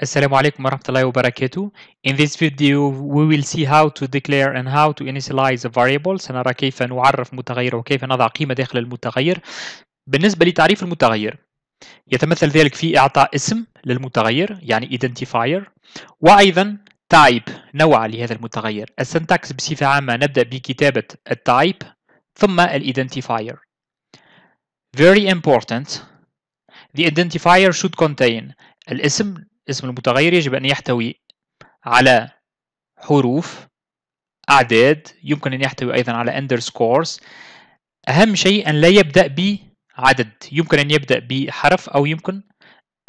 Assalamu alaikum warahmatullahi wabarakatuh. In this video we will see how to declare and how to initialize a variable سنرى كيف نعرف متغير وكيف نضع قيمة داخل المتغير بالنسبة لتعريف المتغير يتمثل ذلك في إعطاء اسم للمتغير يعني identifier وأيضا type نوع لهذا المتغير السنتاكس بصفة عامة نبدأ بكتابة type، ثم الidentifier Very important The identifier should contain الاسم اسم المتغير يجب أن يحتوي على حروف أعداد يمكن أن يحتوي أيضا على underscores أهم شيء أن لا يبدأ بعدد يمكن أن يبدأ بحرف أو يمكن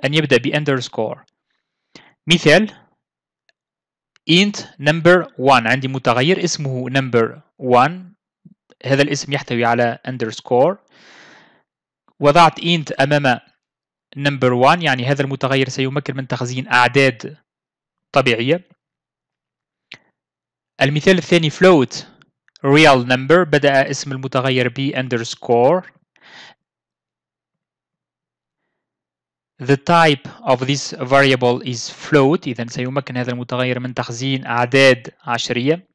أن يبدأ ب underscore مثال int number 1 عندي متغير اسمه number 1 هذا الاسم يحتوي على underscore وضعت int أمام نمبر 1 يعني هذا المتغير سيمكن من تخزين أعداد طبيعية المثال الثاني float real number بدأ اسم المتغير ب underscore The type of this variable is float إذا سيمكن هذا المتغير من تخزين أعداد عشرية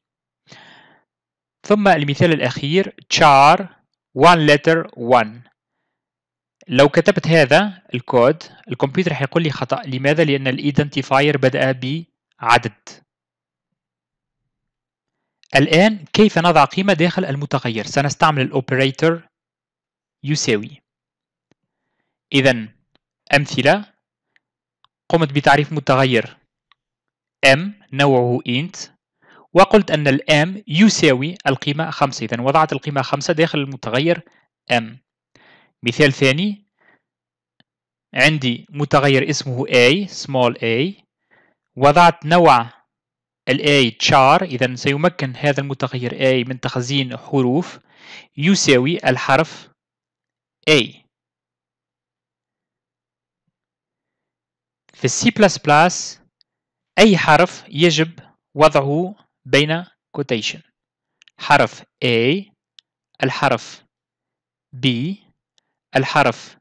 ثم المثال الأخير char one letter one لو كتبت هذا الكود الكمبيوتر حيقول لي خطأ لماذا؟ لأن الايدنتيفاير بدأ بعدد الآن كيف نضع قيمة داخل المتغير؟ سنستعمل الأوبريتر يساوي إذا أمثلة قمت بتعريف متغير m نوعه int وقلت أن الm يساوي القيمة 5 إذا وضعت القيمة 5 داخل المتغير m مثال ثاني عندي متغير اسمه a small a وضعت نوع ال a char إذا سيمكن هذا المتغير a من تخزين حروف يساوي الحرف a في C++ أي حرف يجب وضعه بين quotation حرف A الحرف B الحرف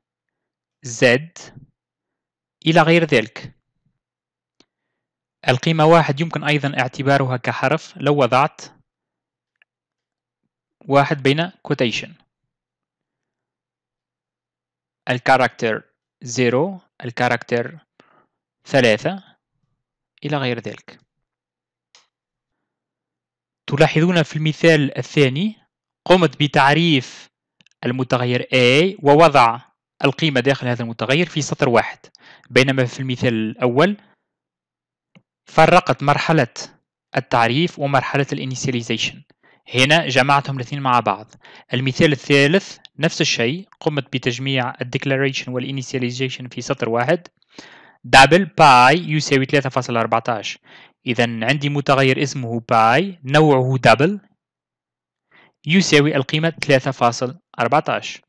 Z إلى غير ذلك القيمة واحد يمكن أيضا اعتبارها كحرف لو وضعت واحد بين quotation الكاركتر زيرو الكاركتر ثلاثة إلى غير ذلك تلاحظون في المثال الثاني قمت بتعريف المتغير A ووضع القيمة داخل هذا المتغير في سطر واحد بينما في المثال الأول فرقت مرحلة التعريف ومرحلة الانيسياليزيشن هنا جمعتهم الاثنين مع بعض المثال الثالث نفس الشيء قمت بتجميع الديكلاريشن والانيسياليزيشن في سطر واحد دبل باي يساوي 3.14 إذا عندي متغير اسمه باي نوعه دبل يساوي القيمة 14